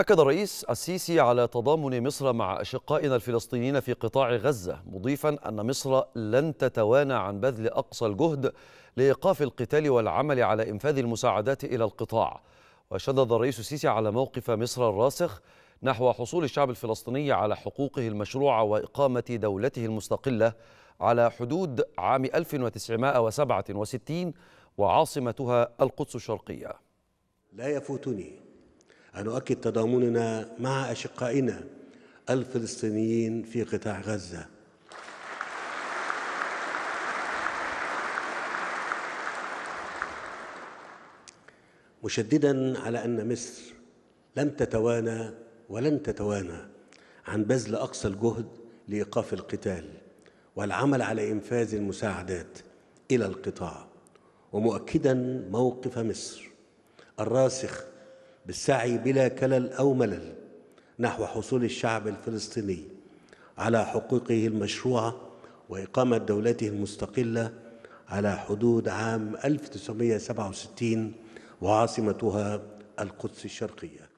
أكد الرئيس السيسي على تضامن مصر مع أشقائنا الفلسطينيين في قطاع غزة مضيفا أن مصر لن تتوانى عن بذل أقصى الجهد لإيقاف القتال والعمل على إنفاذ المساعدات إلى القطاع وشدد الرئيس السيسي على موقف مصر الراسخ نحو حصول الشعب الفلسطيني على حقوقه المشروعة وإقامة دولته المستقلة على حدود عام 1967 وعاصمتها القدس الشرقية لا يفوتني أن أؤكد تضامننا مع أشقائنا الفلسطينيين في قطاع غزة مشددا على أن مصر لن تتوانى ولن تتوانى عن بذل أقصى الجهد لإيقاف القتال والعمل على إنفاذ المساعدات إلى القطاع ومؤكدا موقف مصر الراسخ بالسعي بلا كلل أو ملل نحو حصول الشعب الفلسطيني على حقوقه المشروعة وإقامة دولته المستقلة على حدود عام 1967 وعاصمتها القدس الشرقيه